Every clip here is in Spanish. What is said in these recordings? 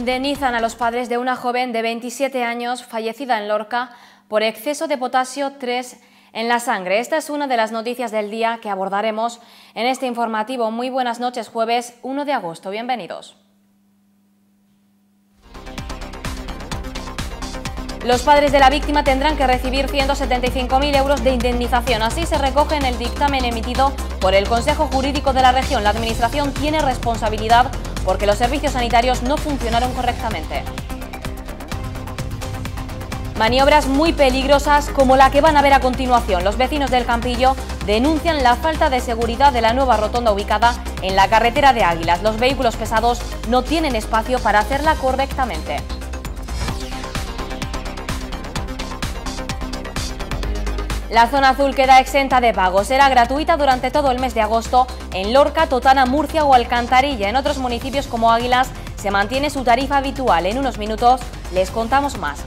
Indemnizan a los padres de una joven de 27 años fallecida en Lorca por exceso de potasio 3 en la sangre. Esta es una de las noticias del día que abordaremos en este informativo. Muy buenas noches, jueves 1 de agosto. Bienvenidos. Los padres de la víctima tendrán que recibir 175.000 euros de indemnización. Así se recoge en el dictamen emitido por el Consejo Jurídico de la Región. La Administración tiene responsabilidad porque los servicios sanitarios no funcionaron correctamente. Maniobras muy peligrosas como la que van a ver a continuación. Los vecinos del Campillo denuncian la falta de seguridad de la nueva rotonda ubicada en la carretera de Águilas. Los vehículos pesados no tienen espacio para hacerla correctamente. La zona azul queda exenta de pago. Será gratuita durante todo el mes de agosto en Lorca, Totana, Murcia o Alcantarilla. En otros municipios como Águilas se mantiene su tarifa habitual. En unos minutos les contamos más.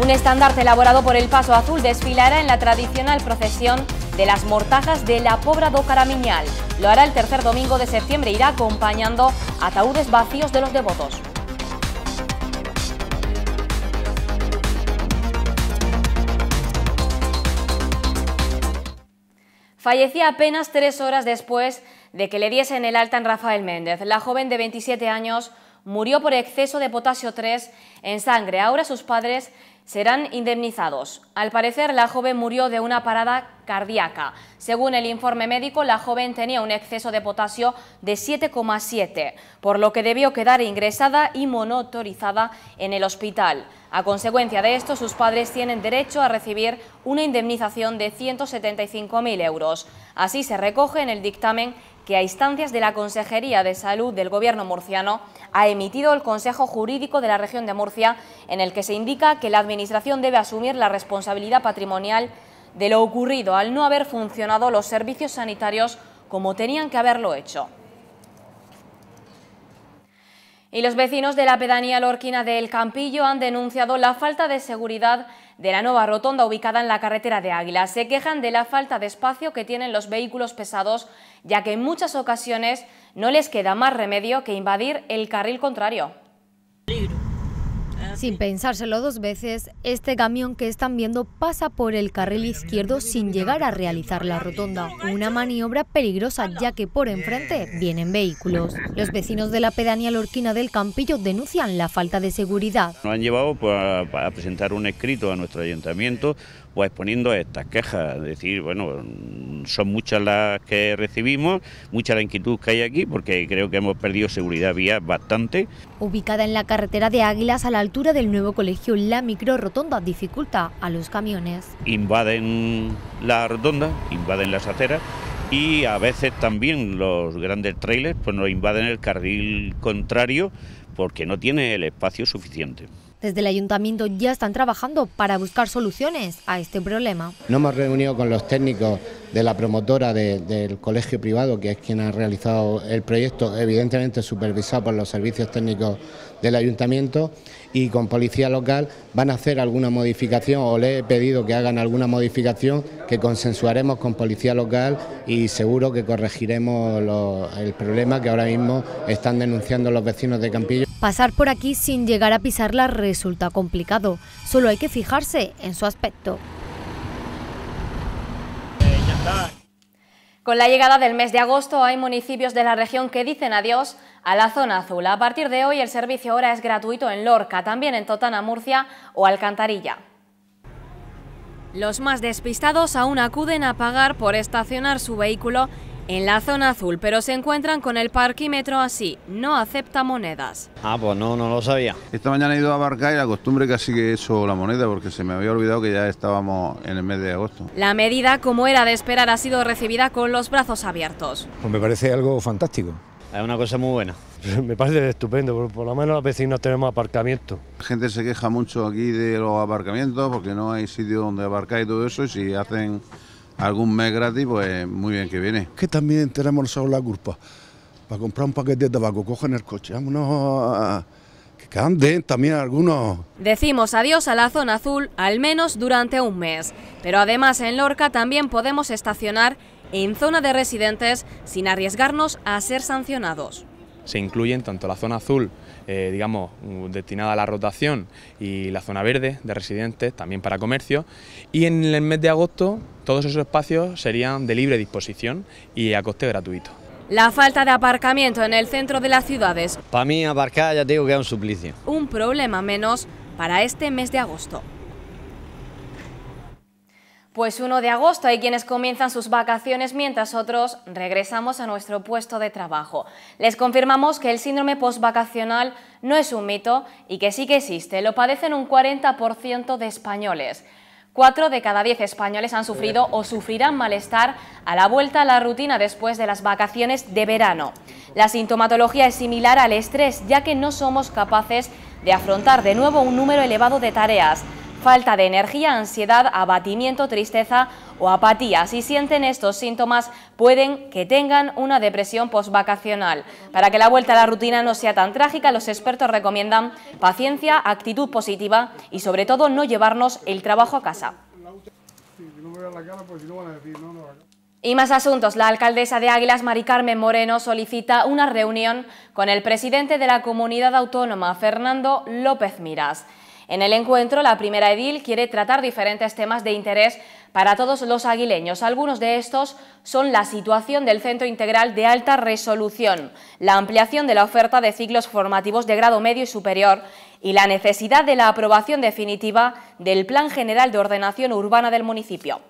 Un estandarte elaborado por el Paso Azul desfilará en la tradicional procesión de las mortajas de la Pobra do Caramiñal. Lo hará el tercer domingo de septiembre, irá acompañando ataúdes vacíos de los devotos. fallecía apenas tres horas después de que le diesen el alta en Rafael Méndez. La joven de 27 años murió por exceso de potasio 3 en sangre. Ahora sus padres serán indemnizados. Al parecer, la joven murió de una parada cardíaca. Según el informe médico, la joven tenía un exceso de potasio de 7,7, por lo que debió quedar ingresada y monitorizada en el hospital. A consecuencia de esto, sus padres tienen derecho a recibir una indemnización de 175.000 euros. Así se recoge en el dictamen que a instancias de la Consejería de Salud del Gobierno murciano ha emitido el Consejo Jurídico de la Región de Murcia, en el que se indica que la Administración debe asumir la responsabilidad patrimonial de lo ocurrido al no haber funcionado los servicios sanitarios como tenían que haberlo hecho. Y los vecinos de la pedanía lorquina del Campillo han denunciado la falta de seguridad de la nueva rotonda ubicada en la carretera de Águila. Se quejan de la falta de espacio que tienen los vehículos pesados, ya que en muchas ocasiones no les queda más remedio que invadir el carril contrario. Sin pensárselo dos veces, este camión que están viendo pasa por el carril izquierdo sin llegar a realizar la rotonda. Una maniobra peligrosa ya que por enfrente vienen vehículos. Los vecinos de la pedanía Lorquina del Campillo denuncian la falta de seguridad. Nos han llevado para, presentar un escrito a nuestro ayuntamiento pues poniendo estas quejas, decir, bueno, son muchas las que recibimos, mucha la inquietud que hay aquí, porque creo que hemos perdido seguridad vía bastante. Ubicada en la carretera de Águilas, a la altura del nuevo colegio, la micro rotonda dificulta a los camiones. Invaden la rotonda, invaden las aceras y a veces también los grandes trailers pues nos invaden el carril contrario porque no tiene el espacio suficiente. Desde el ayuntamiento ya están trabajando para buscar soluciones a este problema. No hemos reunido con los técnicos de la promotora del colegio privado, que es quien ha realizado el proyecto, evidentemente supervisado por los servicios técnicos del ayuntamiento y con policía local van a hacer alguna modificación o le he pedido que hagan alguna modificación que consensuaremos con policía local y seguro que corregiremos el problema que ahora mismo están denunciando los vecinos de Campillo. Pasar por aquí sin llegar a pisarla resulta complicado, solo hay que fijarse en su aspecto. Con la llegada del mes de agosto hay municipios de la región que dicen adiós a la zona azul. A partir de hoy el servicio ahora es gratuito en Lorca, también en Totana, Murcia o Alcantarilla. Los más despistados aún acuden a pagar por estacionar su vehículo en la zona azul, pero se encuentran con el parquímetro así, no acepta monedas. Ah, pues no, no lo sabía. Esta mañana he ido a Barca y la costumbre casi que eso la moneda porque se me había olvidado que ya estábamos en el mes de agosto. La medida, como era de esperar, ha sido recibida con los brazos abiertos. Pues me parece algo fantástico. Es una cosa muy buena. Me parece estupendo, por lo menos los vecinos tenemos aparcamiento. La gente se queja mucho aquí de los aparcamientos porque no hay sitio donde aparcar y todo eso, y si hacen algún mes gratis, pues muy bien que viene. Que también tenemos nosotros la culpa. Para comprar un paquete de tabaco, cogen el coche, vámonos que anden también algunos. Decimos adiós a la zona azul, al menos durante un mes. Pero además en Lorca también podemos estacionar en zona de residentes sin arriesgarnos a ser sancionados. Se incluyen tanto la zona azul, eh, digamos, destinada a la rotación, y la zona verde de residentes, también para comercio, y en el mes de agosto todos esos espacios serían de libre disposición y a coste gratuito. La falta de aparcamiento en el centro de las ciudades. Para mí aparcar ya digo que es un suplicio. Un problema menos para este mes de agosto. Pues 1 de agosto hay quienes comienzan sus vacaciones mientras otros regresamos a nuestro puesto de trabajo. Les confirmamos que el síndrome postvacacional no es un mito y que sí que existe. Lo padecen un 40% de españoles. 4 de cada 10 españoles han sufrido o sufrirán malestar a la vuelta a la rutina después de las vacaciones de verano. La sintomatología es similar al estrés, ya que no somos capaces de afrontar de nuevo un número elevado de tareas falta de energía, ansiedad, abatimiento, tristeza o apatía. Si sienten estos síntomas, pueden que tengan una depresión postvacacional. Para que la vuelta a la rutina no sea tan trágica, los expertos recomiendan paciencia, actitud positiva y sobre todo no llevarnos el trabajo a casa. Y más asuntos. La alcaldesa de Águilas, Mari Carmen Moreno, solicita una reunión con el presidente de la comunidad autónoma, Fernando López Miras. En el encuentro, la primera edil quiere tratar diferentes temas de interés para todos los aguileños. Algunos de estos son la situación del Centro Integral de Alta Resolución, la ampliación de la oferta de ciclos formativos de grado medio y superior y la necesidad de la aprobación definitiva del Plan General de Ordenación Urbana del municipio.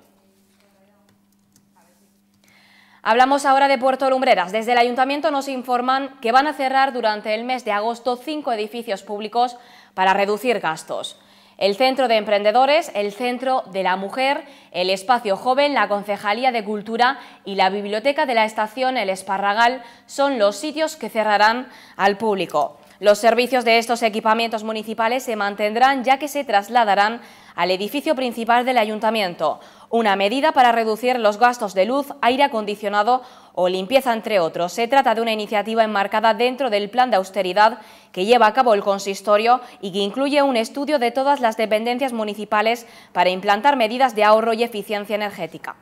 Hablamos ahora de Puerto Lumbreras. Desde el Ayuntamiento nos informan que van a cerrar durante el mes de agosto cinco edificios públicos para reducir gastos. El Centro de Emprendedores, el Centro de la Mujer, el Espacio Joven, la Concejalía de Cultura y la Biblioteca de la Estación El Esparragal son los sitios que cerrarán al público. Los servicios de estos equipamientos municipales se mantendrán ya que se trasladarán al edificio principal del ayuntamiento, una medida para reducir los gastos de luz, aire acondicionado o limpieza, entre otros. Se trata de una iniciativa enmarcada dentro del plan de austeridad que lleva a cabo el consistorio y que incluye un estudio de todas las dependencias municipales para implantar medidas de ahorro y eficiencia energética.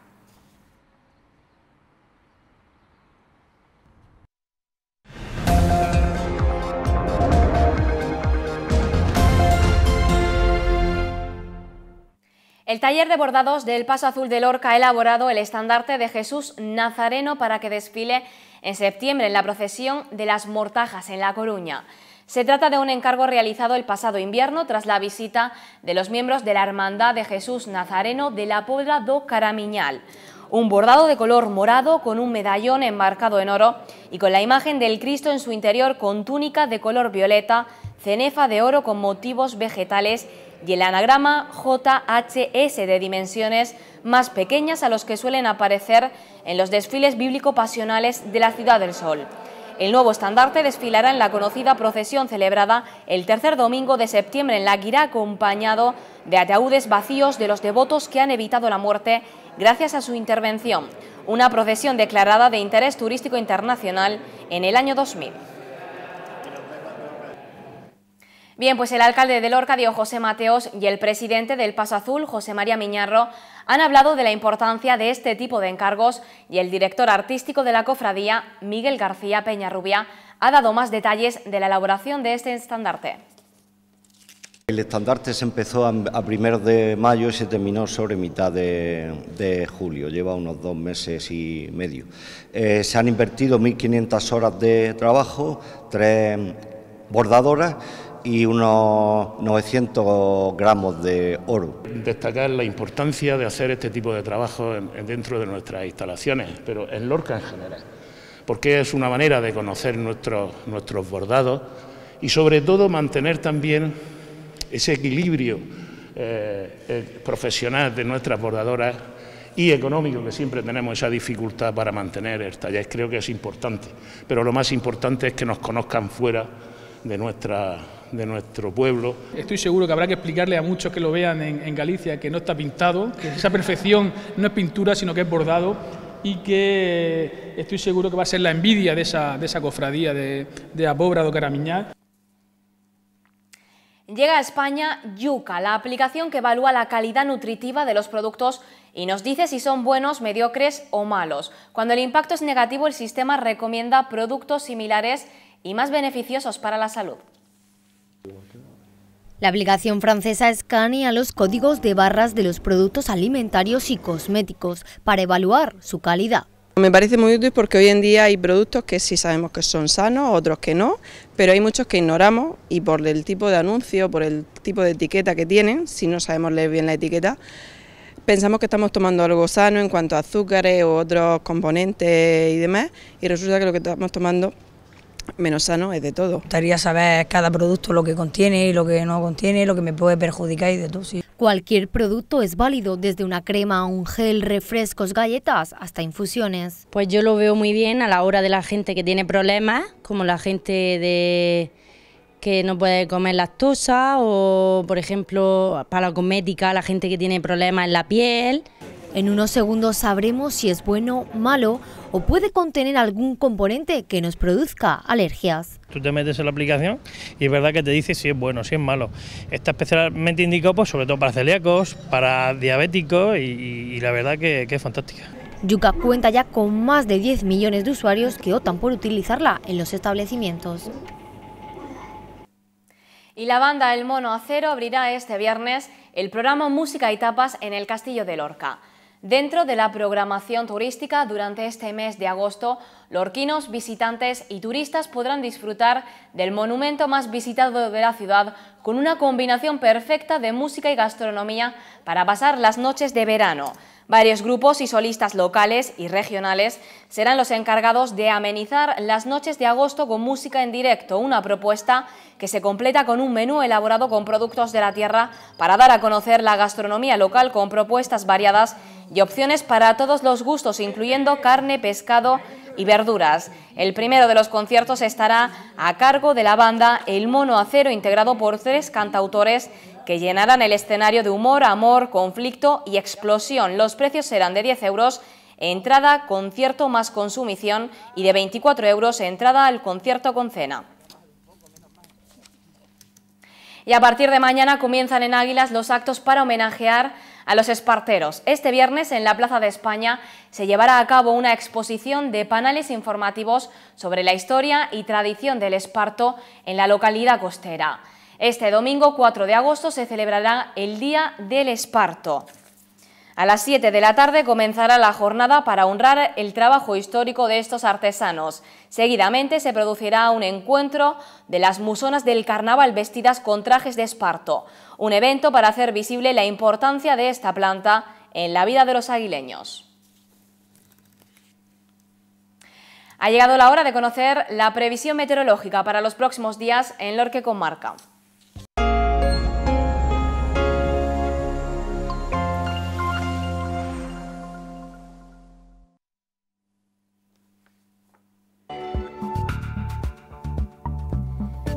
El taller de bordados del Paso Azul de Lorca ha elaborado el estandarte de Jesús Nazareno para que desfile en septiembre en la procesión de las Mortajas en La Coruña. Se trata de un encargo realizado el pasado invierno tras la visita de los miembros de la Hermandad de Jesús Nazareno de la Puebla do Caramiñal. Un bordado de color morado con un medallón enmarcado en oro y con la imagen del Cristo en su interior con túnica de color violeta, cenefa de oro con motivos vegetales y el anagrama JHS de dimensiones más pequeñas a los que suelen aparecer en los desfiles bíblico-pasionales de la Ciudad del Sol. El nuevo estandarte desfilará en la conocida procesión celebrada el tercer domingo de septiembre en La Guirá, acompañado de ataúdes vacíos de los devotos que han evitado la muerte gracias a su intervención. Una procesión declarada de interés turístico internacional en el año 2000. Bien, pues el alcalde de Lorca, Diego José Mateos, y el presidente del Paso Azul, José María Miñarro, han hablado de la importancia de este tipo de encargos y el director artístico de la cofradía, Miguel García Peñarrubia, ha dado más detalles de la elaboración de este estandarte. El estandarte se empezó a primeros de mayo y se terminó sobre mitad de, julio, lleva unos dos meses y medio. Eh, se han invertido 1.500 horas de trabajo, tres bordadoras y unos 900 gramos de oro. Destacar la importancia de hacer este tipo de trabajo dentro de nuestras instalaciones, pero en Lorca en general, porque es una manera de conocer nuestros, nuestros bordados y sobre todo mantener también ese equilibrio eh, eh, profesional de nuestras bordadoras y económico, que siempre tenemos esa dificultad para mantener el taller. Creo que es importante, pero lo más importante es que nos conozcan fuera de nuestra de nuestro pueblo. Estoy seguro que habrá que explicarle a muchos que lo vean en, Galicia que no está pintado, que esa perfección no es pintura, sino que es bordado y que estoy seguro que va a ser la envidia de esa, cofradía de, de Abobra Llega a España Yuca, la aplicación que evalúa la calidad nutritiva de los productos y nos dice si son buenos, mediocres o malos. Cuando el impacto es negativo, el sistema recomienda productos similares y más beneficiosos para la salud. La aplicación francesa escanea los códigos de barras de los productos alimentarios y cosméticos para evaluar su calidad. Me parece muy útil porque hoy en día hay productos que sí sabemos que son sanos, otros que no, pero hay muchos que ignoramos y por el tipo de anuncio, por el tipo de etiqueta que tienen, si no sabemos leer bien la etiqueta, pensamos que estamos tomando algo sano en cuanto a azúcares u otros componentes y demás, y resulta que lo que estamos tomando menos sano es de todo. Me gustaría saber cada producto lo que contiene y lo que no contiene, lo que me puede perjudicar y de todo, Cualquier producto es válido, desde una crema, un gel, refrescos, galletas, hasta infusiones. Pues yo lo veo muy bien a la hora de la gente que tiene problemas, como la gente que no puede comer lactosa o, por ejemplo, para la cosmética, la gente que tiene problemas en la piel en unos segundos sabremos si es bueno, malo o puede contener algún componente que nos produzca alergias. Tú te metes en la aplicación y es verdad que te dice si es bueno, si es malo. Está especialmente indicado pues, sobre todo para celíacos, para diabéticos y, la verdad que, que es fantástica. Yuca cuenta ya con más de 10 millones de usuarios que optan por utilizarla en los establecimientos. Y la banda El Mono Acero abrirá este viernes el programa Música y Tapas en el Castillo de Lorca. Dentro de la programación turística durante este mes de agosto, lorquinos, visitantes y turistas podrán disfrutar del monumento más visitado de la ciudad con una combinación perfecta de música y gastronomía para pasar las noches de verano. Varios grupos y solistas locales y regionales serán los encargados de amenizar las noches de agosto con música en directo, una propuesta que se completa con un menú elaborado con productos de la tierra para dar a conocer la gastronomía local con propuestas variadas y opciones para todos los gustos, incluyendo carne, pescado y verduras. El primero de los conciertos estará a cargo de la banda El Mono Acero, integrado por tres cantautores que llenarán el escenario de humor, amor, conflicto y explosión. Los precios serán de 10 euros entrada, concierto más consumición y de 24 euros entrada al concierto con cena. Y a partir de mañana comienzan en Águilas los actos para homenajear a los esparteros. Este viernes en la Plaza de España se llevará a cabo una exposición de paneles informativos sobre la historia y tradición del esparto en la localidad costera. Este domingo 4 de agosto se celebrará el Día del Esparto. A las 7 de la tarde comenzará la jornada para honrar el trabajo histórico de estos artesanos. Seguidamente se producirá un encuentro de las musonas del carnaval vestidas con trajes de esparto, un evento para hacer visible la importancia de esta planta en la vida de los aguileños. Ha llegado la hora de conocer la previsión meteorológica para los próximos días en Lorque Comarca.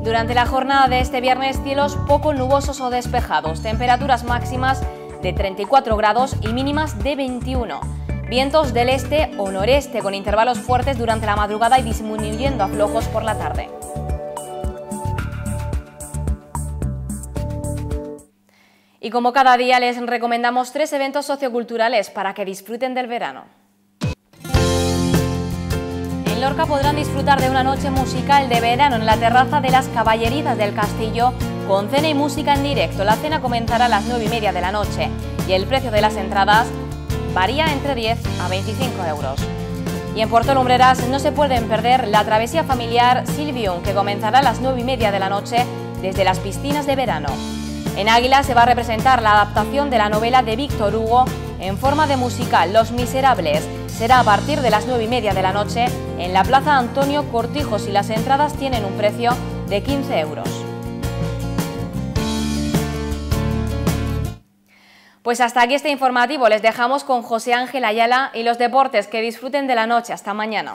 Durante la jornada de este viernes, cielos poco nubosos o despejados, temperaturas máximas de 34 grados y mínimas de 21. Vientos del este o noreste con intervalos fuertes durante la madrugada y disminuyendo a flojos por la tarde. Y como cada día les recomendamos tres eventos socioculturales para que disfruten del verano en Lorca podrán disfrutar de una noche musical de verano en la terraza de las Caballerizas del Castillo con cena y música en directo. La cena comenzará a las 9 y media de la noche y el precio de las entradas varía entre 10 a 25 euros. Y en Puerto Lumbreras no se pueden perder la travesía familiar Silvium, que comenzará a las 9 y media de la noche desde las piscinas de verano. En Águila se va a representar la adaptación de la novela de Víctor Hugo en forma de musical Los Miserables. Será a partir de las 9 y media de la noche en la Plaza Antonio Cortijos y las entradas tienen un precio de 15 euros. Pues hasta aquí este informativo. Les dejamos con José Ángel Ayala y los deportes. Que disfruten de la noche. Hasta mañana.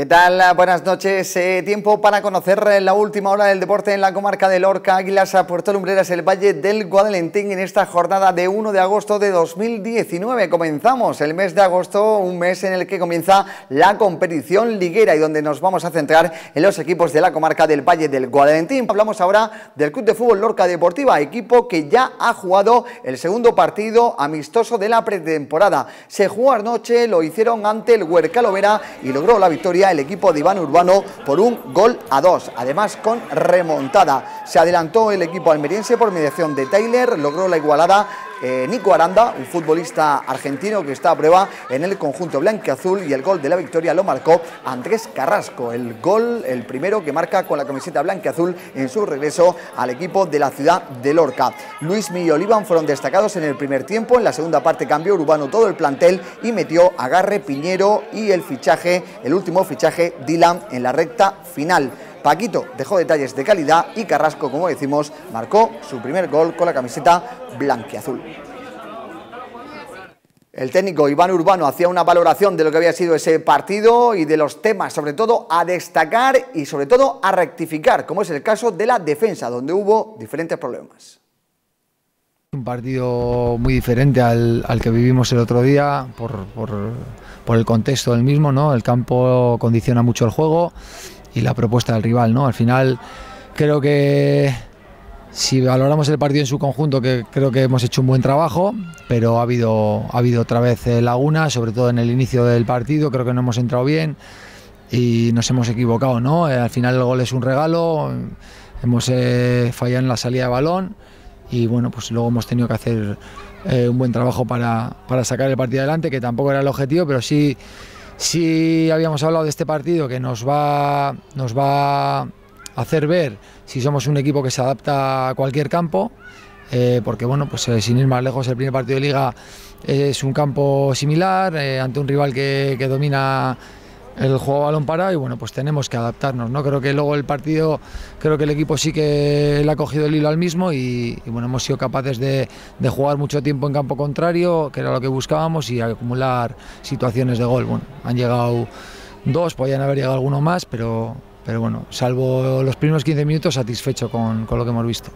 ¿Qué tal? Buenas noches. Eh, tiempo para conocer eh, la última hora del deporte en la comarca de Lorca, Águilas, a Puerto Lumbreras, el Valle del Guadalentín en esta jornada de 1 de agosto de 2019. Comenzamos el mes de agosto, un mes en el que comienza la competición liguera y donde nos vamos a centrar en los equipos de la comarca del Valle del Guadalentín. Hablamos ahora del Club de Fútbol Lorca Deportiva, equipo que ya ha jugado el segundo partido amistoso de la pretemporada. Se jugó anoche, lo hicieron ante el Huerca Lovera y logró la victoria el equipo de Iván Urbano por un gol a dos, además con remontada. Se adelantó el equipo almeriense por mediación de Taylor, logró la igualada eh, Nico Aranda, un futbolista argentino que está a prueba en el conjunto blanqueazul y el gol de la victoria lo marcó Andrés Carrasco, el gol, el primero que marca con la camiseta blanqueazul en su regreso al equipo de la ciudad de Lorca. Luis y Olivan fueron destacados en el primer tiempo, en la segunda parte cambió Urbano todo el plantel y metió Agarre, Piñero y el fichaje, el último fichaje Dylan en la recta final. Paquito dejó detalles de calidad y Carrasco, como decimos, marcó su primer gol con la camiseta blanquiazul. El técnico Iván Urbano hacía una valoración de lo que había sido ese partido y de los temas, sobre todo a destacar y sobre todo a rectificar, como es el caso de la defensa, donde hubo diferentes problemas. Un partido muy diferente al, que vivimos el otro día por, por el contexto del mismo, ¿no? El campo condiciona mucho el juego y la propuesta del rival. ¿no? Al final creo que si valoramos el partido en su conjunto, que creo que hemos hecho un buen trabajo, pero ha habido, ha habido otra vez eh, lagunas, sobre todo en el inicio del partido, creo que no hemos entrado bien y nos hemos equivocado, ¿no? Eh, al final el gol es un regalo, hemos eh, fallado en la salida de balón y bueno, pues luego hemos tenido que hacer un buen trabajo para, para sacar el partido adelante, que tampoco era el objetivo, pero sí si habíamos hablado de este partido que nos va, nos va a hacer ver si somos un equipo que se adapta a cualquier campo, eh, porque bueno, pues eh, sin ir más lejos, el primer partido de liga es un campo similar, eh, ante un rival que domina el juego balón parado y bueno, pues tenemos que adaptarnos, ¿no? Creo que luego el partido, creo que el equipo sí que le ha cogido el hilo al mismo y, bueno, hemos sido capaces de, jugar mucho tiempo en campo contrario, que era lo que buscábamos, y acumular situaciones de gol. Bueno, han llegado dos, podían haber llegado alguno más, pero, pero bueno, salvo los primeros 15 minutos, satisfecho con lo que hemos visto.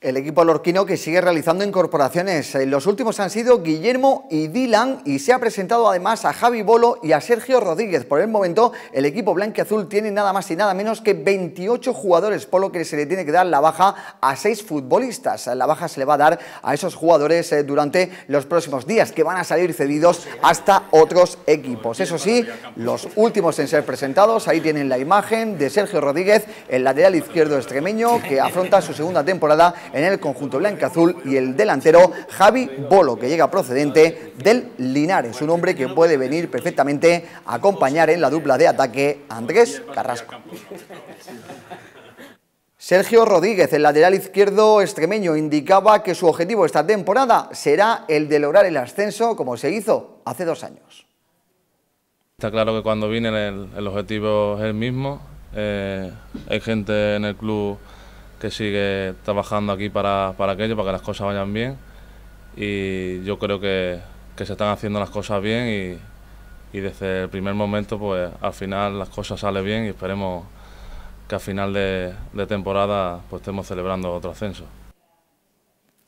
El equipo lorquino que sigue realizando incorporaciones. Los últimos han sido Guillermo y Dylan y se ha presentado además a Javi Bolo y a Sergio Rodríguez. Por el momento el equipo blanqueazul... tiene nada más y nada menos que 28 jugadores, por lo que se le tiene que dar la baja a seis futbolistas. La baja se le va a dar a esos jugadores eh, durante los próximos días que van a salir cedidos hasta otros equipos. Eso sí, los últimos en ser presentados, ahí tienen la imagen de Sergio Rodríguez, el lateral izquierdo extremeño que afronta su segunda temporada en el conjunto blanco azul y el delantero Javi Bolo, que llega procedente del Linares, un hombre que puede venir perfectamente a acompañar en la dupla de ataque Andrés Carrasco. Sergio Rodríguez, el lateral izquierdo extremeño, indicaba que su objetivo esta temporada será el de lograr el ascenso como se hizo hace dos años. Está claro que cuando viene el, objetivo es el mismo. Eh, hay gente en el club que sigue trabajando aquí para, aquello, para que las cosas vayan bien. Y yo creo que, se están haciendo las cosas bien y, desde el primer momento, pues al final las cosas salen bien y esperemos que al final de, de temporada pues estemos celebrando otro ascenso.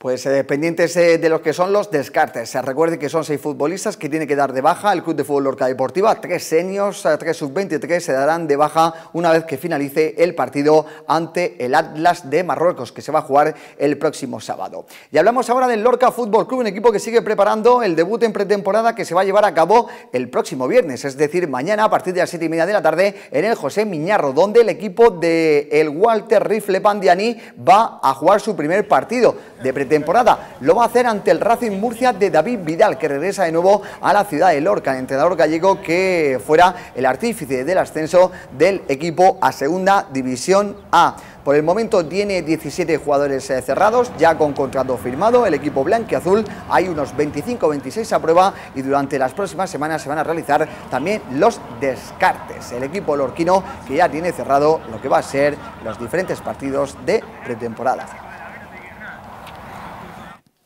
Pues dependientes eh, eh, de los que son los descartes. Se recuerde que son seis futbolistas que tiene que dar de baja el Club de Fútbol Lorca Deportiva. Tres senios, eh, tres sub-23 se darán de baja una vez que finalice el partido ante el Atlas de Marruecos, que se va a jugar el próximo sábado. Y hablamos ahora del Lorca Fútbol Club, un equipo que sigue preparando el debut en pretemporada que se va a llevar a cabo el próximo viernes, es decir, mañana a partir de las siete y media de la tarde en el José Miñarro, donde el equipo del Walter Rifle Pandiani va a jugar su primer partido de pretemporada temporada Lo va a hacer ante el Racing Murcia de David Vidal, que regresa de nuevo a la ciudad de Lorca, el entrenador gallego que fuera el artífice del ascenso del equipo a Segunda División A. Por el momento tiene 17 jugadores eh, cerrados, ya con contrato firmado. El equipo azul hay unos 25-26 a prueba y durante las próximas semanas se van a realizar también los descartes. El equipo lorquino que ya tiene cerrado lo que va a ser los diferentes partidos de pretemporada.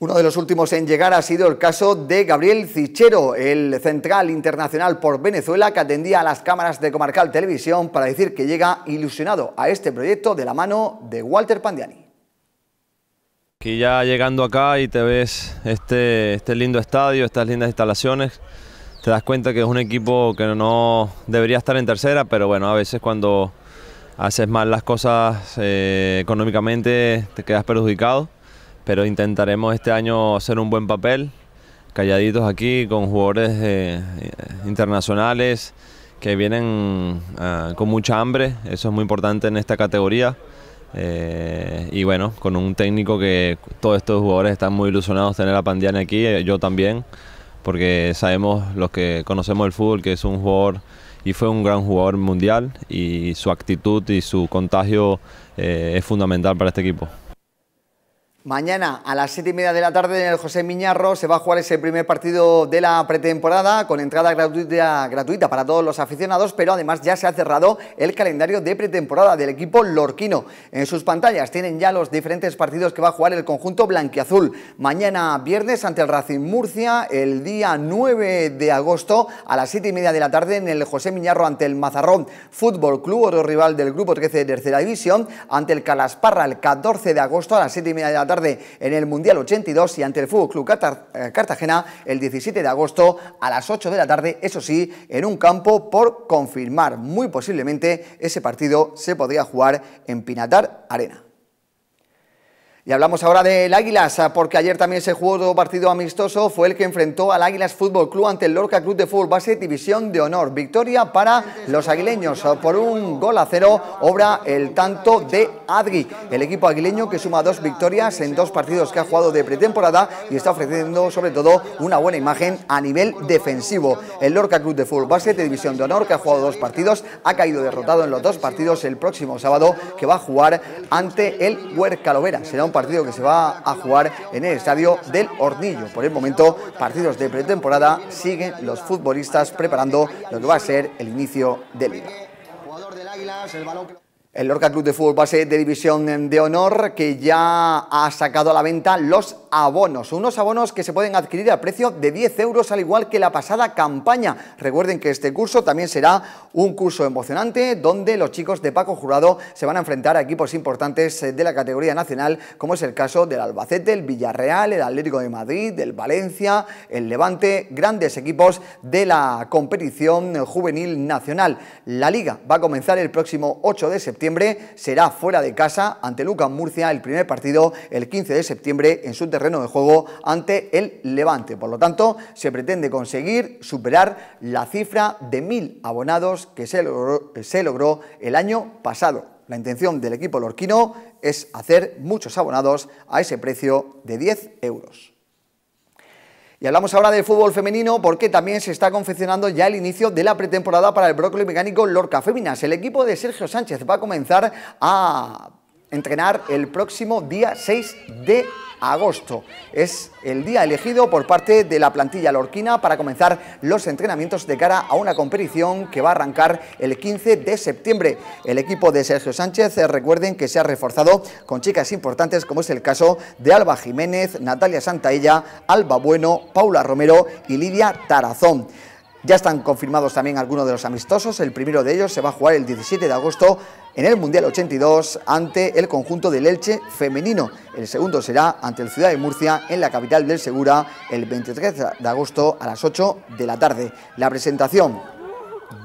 Uno de los últimos en llegar ha sido el caso de Gabriel Cichero, el central internacional por Venezuela que atendía a las cámaras de Comarcal Televisión para decir que llega ilusionado a este proyecto de la mano de Walter Pandiani. Aquí ya llegando acá y te ves este, este lindo estadio, estas lindas instalaciones, te das cuenta que es un equipo que no debería estar en tercera, pero bueno, a veces cuando haces mal las cosas eh, económicamente te quedas perjudicado pero intentaremos este año hacer un buen papel, calladitos aquí con jugadores eh, internacionales que vienen ah, con mucha hambre, eso es muy importante en esta categoría. Eh, y bueno, con un técnico que todos estos jugadores están muy ilusionados tener a Pandiani aquí, eh, yo también, porque sabemos los que conocemos el fútbol que es un jugador y fue un gran jugador mundial y su actitud y su contagio es fundamental para este equipo. Mañana a las 7 y media de la tarde en el José Miñarro se va a jugar ese primer partido de la pretemporada con entrada gratuita, para todos los aficionados, pero además ya se ha cerrado el calendario de pretemporada del equipo lorquino. En sus pantallas tienen ya los diferentes partidos que va a jugar el conjunto blanquiazul. Mañana viernes ante el Racing Murcia, el día 9 de agosto a las 7 y media de la tarde en el José Miñarro ante el Mazarrón Fútbol Club, otro rival del grupo 13 de tercera división, ante el Calasparra el 14 de agosto a las 7 y media de la tarde en el Mundial 82 y ante el Fútbol Club eh, Cartagena el 17 de agosto a las 8 de la tarde, eso sí, en un campo por confirmar. Muy posiblemente ese partido se podría jugar en Pinatar Arena. Y hablamos ahora del Águilas, ah, porque ayer también se jugó otro partido amistoso, fue el que enfrentó al Águilas Fútbol Club ante el Lorca Club de Fútbol Base División de Honor. Victoria para los aguileños ah, por un gol a cero, obra el tanto de Adri, el equipo aguileño que suma dos victorias en dos partidos que ha jugado de pretemporada y está ofreciendo sobre todo una buena imagen a nivel defensivo. El Lorca Club de Fútbol Base División de Honor, que ha jugado dos partidos, ha caído derrotado en los dos partidos el próximo sábado que va a jugar ante el Huercalovera. Será un partido que se va a jugar en el estadio del Hornillo. Por el momento, partidos de pretemporada, siguen los futbolistas preparando lo que va a ser el inicio de liga. El Lorca Club de Fútbol Base de División de Honor que ya ha sacado a la venta los abonos. Unos abonos que se pueden adquirir al precio de 10 euros al igual que la pasada campaña. Recuerden que este curso también será un curso emocionante donde los chicos de Paco Jurado se van a enfrentar a equipos importantes de la categoría nacional como es el caso del Albacete, el Villarreal, el Atlético de Madrid, el Valencia, el Levante, grandes equipos de la competición juvenil nacional. La liga va a comenzar el próximo 8 de septiembre será fuera de casa ante Lucas Murcia el primer partido el 15 de septiembre en su terreno de juego ante el Levante. Por lo tanto, se pretende conseguir superar la cifra de mil abonados que se se logró el año pasado. La intención del equipo lorquino es hacer muchos abonados a ese precio de 10 euros. Y hablamos ahora de fútbol femenino porque también se está confeccionando ya el inicio de la pretemporada para el brócoli mecánico Lorca Feminas. El equipo de Sergio Sánchez va a comenzar a entrenar el próximo día 6 de agosto. Es el día elegido por parte de la plantilla lorquina para comenzar los entrenamientos de cara a una competición que va a arrancar el 15 de septiembre. El equipo de Sergio Sánchez, eh, recuerden que se ha reforzado con chicas importantes como es el caso de Alba Jiménez, Natalia Santaella, Alba Bueno, Paula Romero y Lidia Tarazón. Ya están confirmados también algunos de los amistosos. El primero de ellos se va a jugar el 17 de agosto en el Mundial 82 ante el conjunto del Elche femenino. El segundo será ante el Ciudad de Murcia en la capital del Segura el 23 de agosto a las 8 de la tarde. La presentación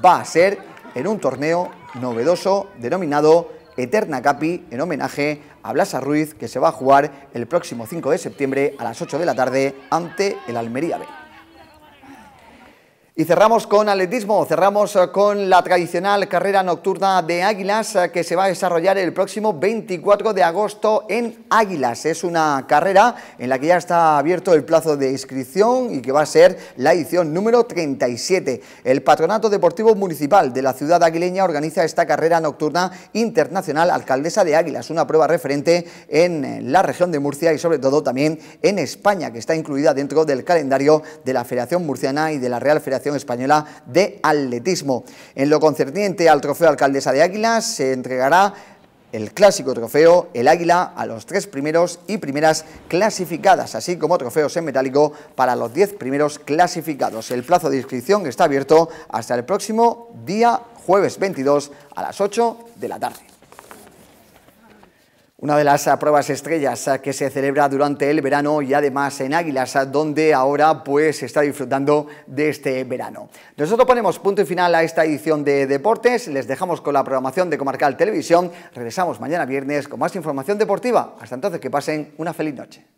va a ser en un torneo novedoso denominado Eterna Capi en homenaje a Blasa Ruiz que se va a jugar el próximo 5 de septiembre a las 8 de la tarde ante el Almería B. Y cerramos con atletismo, cerramos eh, con la tradicional carrera nocturna de Águilas eh, que se va a desarrollar el próximo 24 de agosto en Águilas. Es una carrera en la que ya está abierto el plazo de inscripción y que va a ser la edición número 37. El Patronato Deportivo Municipal de la ciudad aguileña organiza esta carrera nocturna internacional Alcaldesa de Águilas, una prueba referente en eh, la región de Murcia y sobre todo también en España, que está incluida dentro del calendario de la Federación Murciana y de la Real Federación Española de Atletismo. En lo concerniente al trofeo Alcaldesa de Águila, se entregará el clásico trofeo El Águila a los tres primeros y primeras clasificadas, así como trofeos en metálico para los diez primeros clasificados. El plazo de inscripción está abierto hasta el próximo día jueves 22 a las 8 de la tarde una de las pruebas estrellas que se celebra durante el verano y además en Águilas, donde ahora pues se está disfrutando de este verano. Nosotros ponemos punto y final a esta edición de Deportes, les dejamos con la programación de Comarcal Televisión, regresamos mañana viernes con más información deportiva. Hasta entonces que pasen una feliz noche.